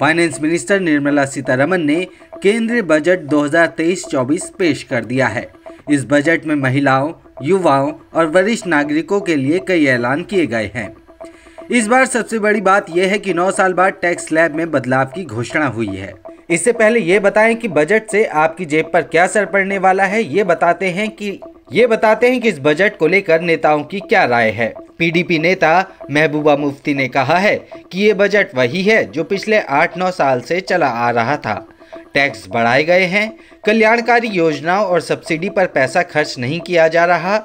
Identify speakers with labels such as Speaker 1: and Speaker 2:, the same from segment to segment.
Speaker 1: finance minister Nirmala Sitharaman ने केंद्रीय budget 2023-24 पेश कर दिया है इस बजट में महिलाओं युवाओं और वरिष्ठ नागरिकों के लिए कई ऐलान किए गए हैं इस बार सबसे बड़ी बात यह है कि 9 साल बाद टैक्स स्लैब में बदलाव की घोषणा हुई है इससे पहले ये बताएं कि बजट से आपकी जेब पर क्या असर पड़ने वाला है ये बताते हैं कि ये बताते हैं कि इस बजट को लेकर नेताओं की क्या राय है पीडीपी नेता महबूबा मुफ्ती ने कहा है कि ये बजट वही है जो पिछले आठ नौ साल से चला आ रहा था टैक्स बढ़ाए गए हैं कल्याणकारी योजनाओं और सब्सिडी पर पैसा खर्च नहीं किया जा रहा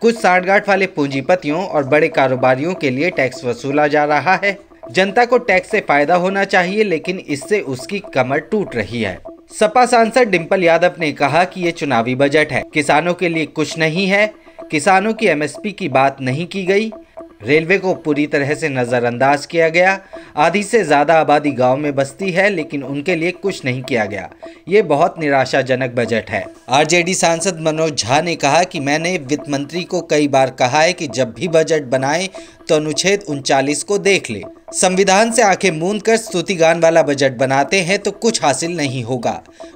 Speaker 1: कुछ साठगांठ वाले पूंजीपतियों और बड़े कारोबारियों के लिए टैक्स वसूला जा रहा है जनता को टैक्स से फायदा होना चाहिए लेकिन इससे उसकी कमर टूट रही है सपा सांसद डिम्पल यादव ने कहा कि ये चुनावी बजट है किसानों के लिए कुछ नहीं है किसानों की एमएसपी की बात नहीं की गई रेलवे को पूरी तरह से नज़रअंदाज किया गया आधी से ज़्यादा आबादी गांव में बसती है लेकिन उनके लिए कुछ नहीं किया गया ये बहुत निराशाजनक बजट है आरजेडी सांसद मनोज झा ने कहा कि मैंने वित्त मंत्री को कई बार कहा है कि जब भी बजट बनाए तो अनुच्छेद उनचालीस को देख ले संविधान से आंखें मूंद कर स्तुति गान वाला बजट बनाते हैं तो कुछ हासिल नहीं होगा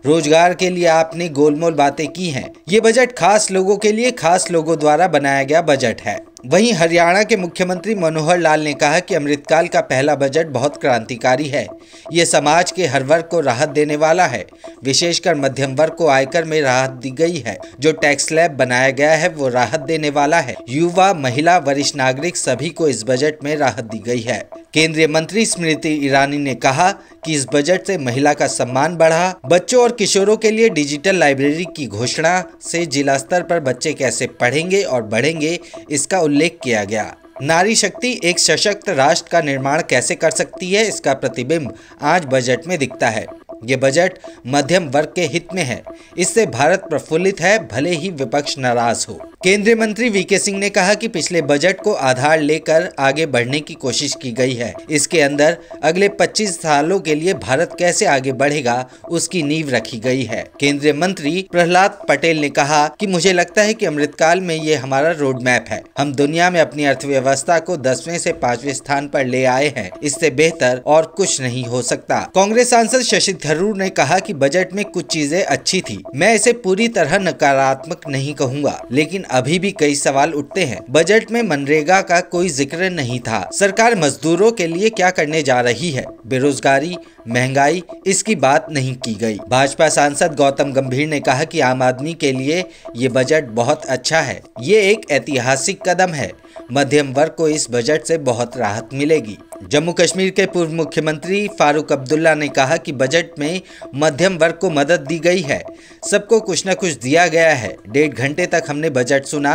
Speaker 1: रोजगार के लिए आपने गोलमोल बातें की हैं ये बजट खास लोगों के लिए खास लोगों द्वारा बनाया गया बजट है वहीं हरियाणा के मुख्यमंत्री मनोहर लाल ने कहा कि अमृतकाल का पहला बजट बहुत क्रांतिकारी है ये समाज के हर वर्ग को राहत देने वाला है विशेषकर मध्यम वर्ग को आयकर में राहत दी गई है जो टैक्स लैब बनाया गया है वो राहत देने वाला है युवा महिला वरिष्ठ नागरिक सभी को इस बजट में राहत दी गई है केंद्रीय मंत्री स्मृति ईरानी ने कहा कि इस बजट से महिला का सम्मान बढ़ा बच्चों और किशोरों के लिए डिजिटल लाइब्रेरी की घोषणा से जिला स्तर पर बच्चे कैसे पढ़ेंगे और बढ़ेंगे इसका उल्लेख किया गया नारी शक्ति एक सशक्त राष्ट्र का निर्माण कैसे कर सकती है इसका प्रतिबिंब आज बजट में दिखता है ये बजट मध्यम वर्ग के हित में है इससे भारत प्रफुल्लित है भले ही विपक्ष नाराज हो केंद्रीय मंत्री वीके सिंह ने कहा कि पिछले बजट को आधार लेकर आगे बढ़ने की कोशिश की गई है इसके अंदर अगले 25 सालों के लिए भारत कैसे आगे बढ़ेगा उसकी नींव रखी गई है केंद्रीय मंत्री प्रहलाद पटेल ने कहा कि मुझे लगता है कि अमृतकाल में ये हमारा रोड मैप है हम दुनिया में अपनी अर्थव्यवस्था को दसवें ऐसी पांचवें स्थान आरोप ले आए हैं इससे बेहतर और कुछ नहीं हो सकता कांग्रेस सांसद शशि थरूर ने कहा की बजट में कुछ चीजें अच्छी थी मैं इसे पूरी तरह नकारात्मक नहीं कहूँगा लेकिन अभी भी कई सवाल उठते हैं बजट में मनरेगा का कोई जिक्र नहीं था सरकार मजदूरों के लिए क्या करने जा रही है बेरोजगारी महंगाई इसकी बात नहीं की गई भाजपा सांसद गौतम गंभीर ने कहा कि आम आदमी के लिए ये बजट बहुत अच्छा है ये एक ऐतिहासिक कदम है मध्यम वर्ग को इस बजट से बहुत राहत मिलेगी जम्मू कश्मीर के पूर्व मुख्यमंत्री फारूक अब्दुल्ला ने कहा कि बजट में मध्यम वर्ग को मदद दी गई है सबको कुछ न कुछ दिया गया है डेढ़ घंटे तक हमने बजट सुना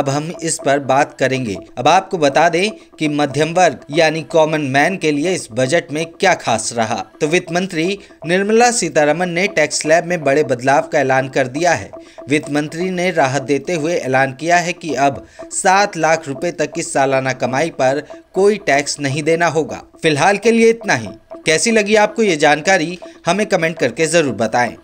Speaker 1: अब हम इस पर बात करेंगे अब आपको बता दें कि मध्यम वर्ग यानी कॉमन मैन के लिए इस बजट में क्या खास रहा तो वित्त मंत्री निर्मला सीतारमन ने टैक्स लैब में बड़े बदलाव का ऐलान कर दिया है वित्त मंत्री ने राहत देते हुए ऐलान किया है कि अब सात लाख रूपए तक की सालाना कमाई पर कोई टैक्स नहीं देना लेना होगा फिलहाल के लिए इतना ही कैसी लगी आपको ये जानकारी हमें कमेंट करके ज़रूर बताएं